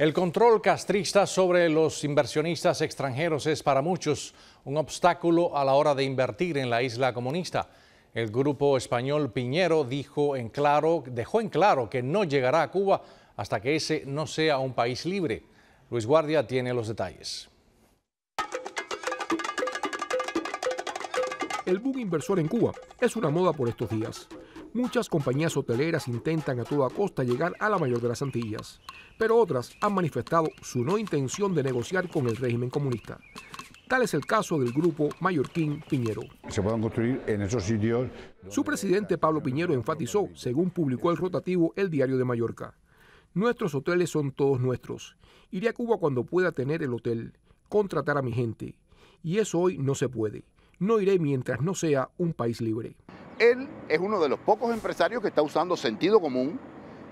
El control castrista sobre los inversionistas extranjeros es para muchos un obstáculo a la hora de invertir en la isla comunista. El grupo español Piñero dijo en claro, dejó en claro que no llegará a Cuba hasta que ese no sea un país libre. Luis Guardia tiene los detalles. El boom inversor en Cuba es una moda por estos días. Muchas compañías hoteleras intentan a toda costa llegar a la mayor de las Antillas, pero otras han manifestado su no intención de negociar con el régimen comunista. Tal es el caso del grupo mallorquín Piñero. Se pueden construir en esos sitios. Su presidente Pablo Piñero enfatizó, según publicó el rotativo El Diario de Mallorca, nuestros hoteles son todos nuestros. Iré a Cuba cuando pueda tener el hotel, contratar a mi gente. Y eso hoy no se puede. No iré mientras no sea un país libre él es uno de los pocos empresarios que está usando sentido común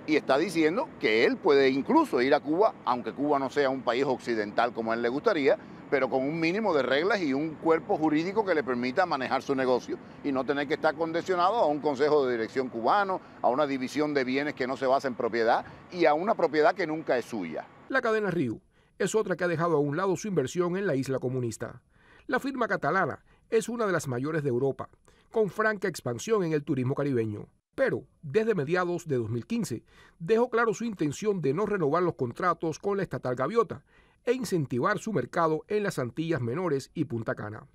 y está diciendo que él puede incluso ir a Cuba, aunque Cuba no sea un país occidental como él le gustaría, pero con un mínimo de reglas y un cuerpo jurídico que le permita manejar su negocio y no tener que estar condicionado a un consejo de dirección cubano, a una división de bienes que no se basa en propiedad y a una propiedad que nunca es suya. La cadena Río es otra que ha dejado a un lado su inversión en la isla comunista. La firma catalana es una de las mayores de Europa con franca expansión en el turismo caribeño. Pero, desde mediados de 2015, dejó claro su intención de no renovar los contratos con la estatal Gaviota e incentivar su mercado en las Antillas Menores y Punta Cana.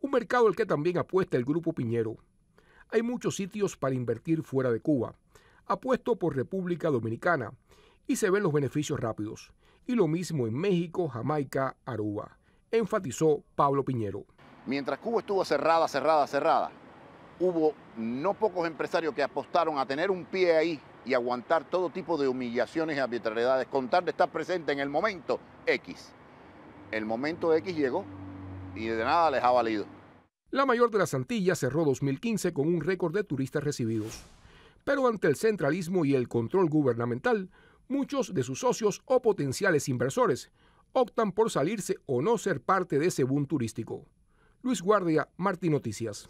Un mercado al que también apuesta el Grupo Piñero. Hay muchos sitios para invertir fuera de Cuba. Apuesto por República Dominicana y se ven los beneficios rápidos. Y lo mismo en México, Jamaica, Aruba, enfatizó Pablo Piñero. Mientras Cuba estuvo cerrada, cerrada, cerrada, hubo no pocos empresarios que apostaron a tener un pie ahí y aguantar todo tipo de humillaciones y arbitrariedades con tal de estar presente en el momento X. El momento X llegó y de nada les ha valido. La mayor de las Antillas cerró 2015 con un récord de turistas recibidos. Pero ante el centralismo y el control gubernamental, muchos de sus socios o potenciales inversores optan por salirse o no ser parte de ese boom turístico. Luis Guardia, Martín Noticias.